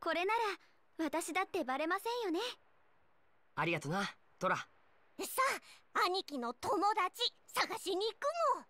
これなら私だってバレませんよねありがとなトラさあ兄貴の友達探しに行くも